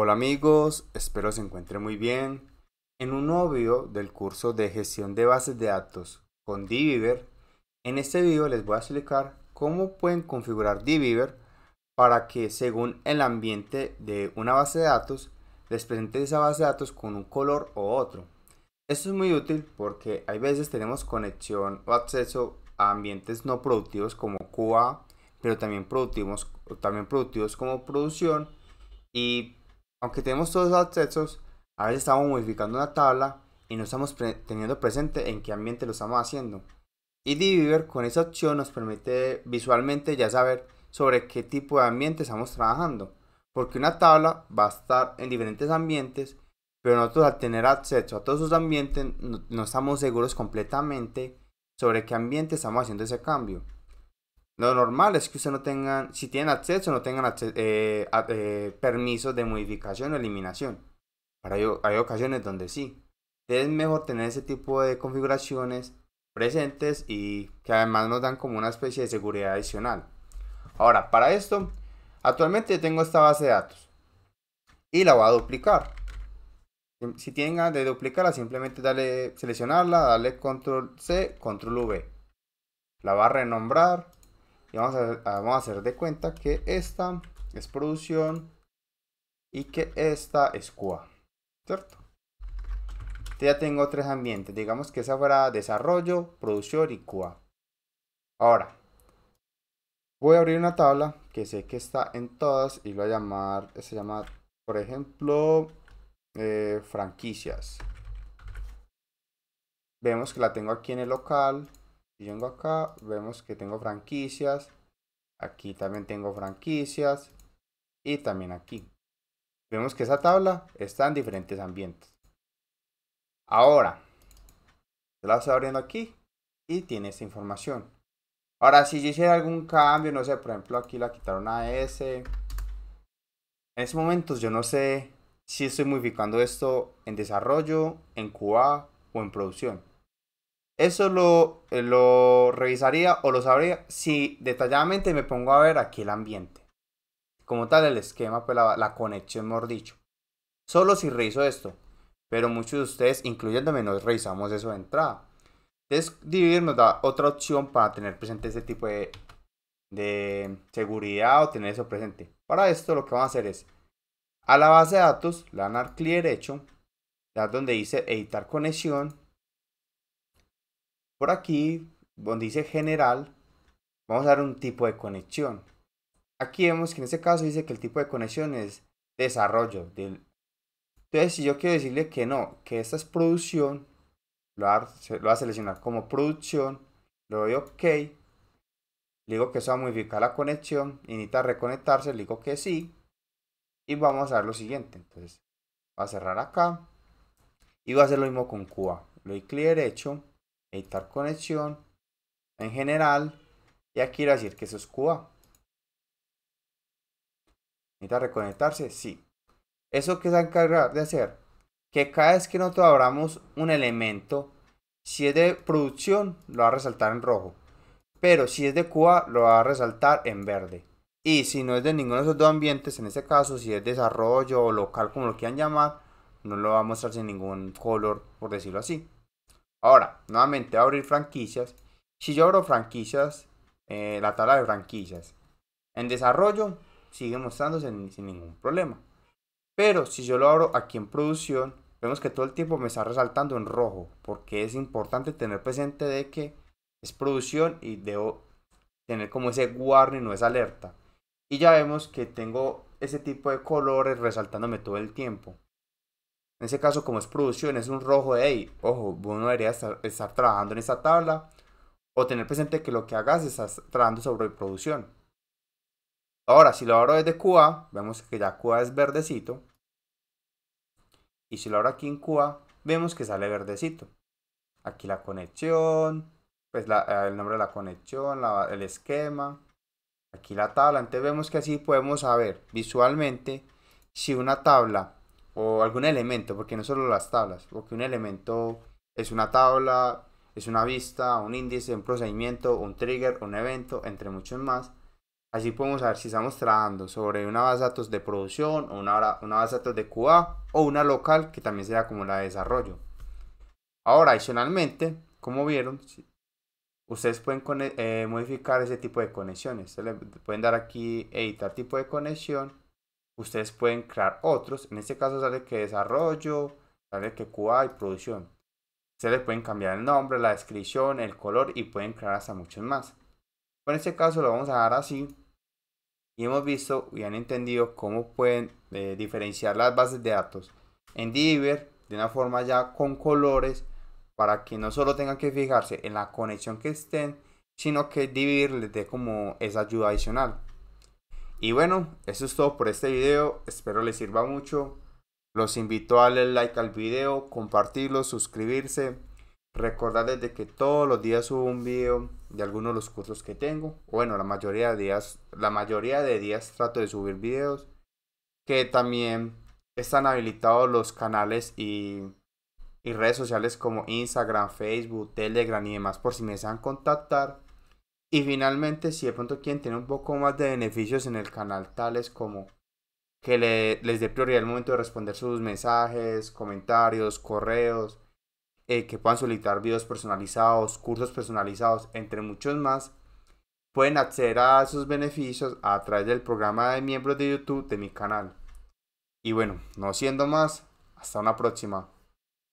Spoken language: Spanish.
Hola amigos, espero se encuentren muy bien. En un nuevo video del curso de gestión de bases de datos con Diviver, en este video les voy a explicar cómo pueden configurar Diviver para que según el ambiente de una base de datos, les presente esa base de datos con un color o otro. Esto es muy útil porque hay veces tenemos conexión o acceso a ambientes no productivos como QA, pero también productivos, también productivos como producción y aunque tenemos todos los accesos, a veces estamos modificando una tabla y no estamos teniendo presente en qué ambiente lo estamos haciendo. Y Diviver con esa opción nos permite visualmente ya saber sobre qué tipo de ambiente estamos trabajando, porque una tabla va a estar en diferentes ambientes, pero nosotros al tener acceso a todos esos ambientes no estamos seguros completamente sobre qué ambiente estamos haciendo ese cambio. Lo normal es que usted no tengan, si tienen acceso, no tengan eh, eh, permisos de modificación o eliminación. para hay, hay ocasiones donde sí. Es mejor tener ese tipo de configuraciones presentes y que además nos dan como una especie de seguridad adicional. Ahora, para esto, actualmente tengo esta base de datos y la voy a duplicar. Si tienen de duplicarla, simplemente dale, seleccionarla, darle control C, control V. La va a renombrar y ah, vamos a, hacer de cuenta que esta es producción y que esta es QA, ¿cierto? ya tengo tres ambientes, digamos que esa fuera desarrollo, producción y QA. Ahora, voy a abrir una tabla que sé que está en todas y lo voy a llamar, se llama, por ejemplo, eh, franquicias. Vemos que la tengo aquí en el local, si vengo acá, vemos que tengo franquicias. Aquí también tengo franquicias. Y también aquí. Vemos que esa tabla está en diferentes ambientes. Ahora, la estoy abriendo aquí y tiene esta información. Ahora, si yo hiciera algún cambio, no sé, por ejemplo, aquí la quitaron a S. En estos momentos yo no sé si estoy modificando esto en desarrollo, en QA o en producción. Eso lo, eh, lo revisaría o lo sabría si detalladamente me pongo a ver aquí el ambiente. Como tal, el esquema, pues la, conexión, mejor dicho. Solo si reviso esto. Pero muchos de ustedes, incluyéndome, no revisamos eso de entrada. Entonces, dividir nos da otra opción para tener presente ese tipo de, seguridad o tener eso presente. Para esto, lo que vamos a hacer es a la base de datos, le van a dar clic derecho, le donde dice editar conexión por aquí, donde dice general, vamos a dar un tipo de conexión. Aquí vemos que en este caso dice que el tipo de conexión es desarrollo. Entonces, si yo quiero decirle que no, que esta es producción, lo va, a seleccionar como producción, le doy OK, le digo que eso va a modificar la conexión, necesita reconectarse, le digo que sí, y vamos a dar lo siguiente. Entonces, va a cerrar acá, y va a hacer lo mismo con Cuba. Le doy clic derecho, editar conexión, en general, y aquí va a decir que eso es Cuba ¿Necesita reconectarse? Sí. ¿Eso que se va a encargar de hacer? Que cada vez que nosotros abramos un elemento, si es de producción, lo va a resaltar en rojo. Pero si es de Cuba lo va a resaltar en verde. Y si no es de ninguno de esos dos ambientes, en este caso, si es desarrollo o local, como lo quieran llamar, no lo va a mostrar sin ningún color, por decirlo así. Ahora, nuevamente abrir franquicias. Si yo abro franquicias, eh, la tabla de franquicias en desarrollo sigue mostrándose sin, ningún problema. Pero si yo lo abro aquí en producción, vemos que todo el tiempo me está resaltando en rojo, porque es importante tener presente de que es producción y debo tener como ese warning no esa alerta. Y ya vemos que tengo ese tipo de colores resaltándome todo el tiempo. En ese caso, como es producción, es un rojo de, hey, ojo, uno debería estar, trabajando en esta tabla o tener presente que lo que hagas estás trabajando sobre producción. Ahora, si lo abro desde Cuba, vemos que ya Cuba es verdecito. Y si lo abro aquí en Cuba, vemos que sale verdecito. Aquí la conexión, pues eh, el nombre de la conexión, el esquema. Aquí la tabla. Entonces vemos que así podemos saber visualmente si una tabla o algún elemento, porque no solo las tablas, porque un elemento es una tabla, es una vista, un índice, un procedimiento, un trigger, un evento, entre muchos más. Así podemos ver si estamos trabajando sobre una base de datos de producción, o una, una base de datos de QA o una local que también sea como la de desarrollo. Ahora, adicionalmente, como vieron, ustedes pueden eh, modificar ese tipo de conexiones. le pueden dar aquí editar tipo de conexión ustedes pueden crear otros. En este caso sale que desarrollo, sale que QA y producción. se le pueden cambiar el nombre, la descripción, el color y pueden crear hasta muchos más. en este caso lo vamos a dar así. Y hemos visto y han entendido cómo pueden eh, diferenciar las bases de datos en Diver de una forma ya con colores para que no solo tengan que fijarse en la conexión que estén, sino que Diver les dé como esa ayuda adicional. Y bueno, eso es todo por este video. Espero les sirva mucho. Los invito a darle like al video, compartirlo, suscribirse. Recordarles de que todos los días subo un video de algunos de los cursos que tengo. Bueno, la mayoría de días, la mayoría de días trato de subir videos. Que también están habilitados los canales y, y redes sociales como Instagram, Facebook, Telegram y demás por si me desean contactar y finalmente, si de pronto quieren tener un poco más de beneficios en el canal, tales como que les dé prioridad al momento de responder sus mensajes, comentarios, correos, eh, que puedan solicitar videos personalizados, cursos personalizados, entre muchos más, pueden acceder a esos beneficios a través del programa de miembros de YouTube de mi canal. Y bueno, no siendo más, hasta una próxima.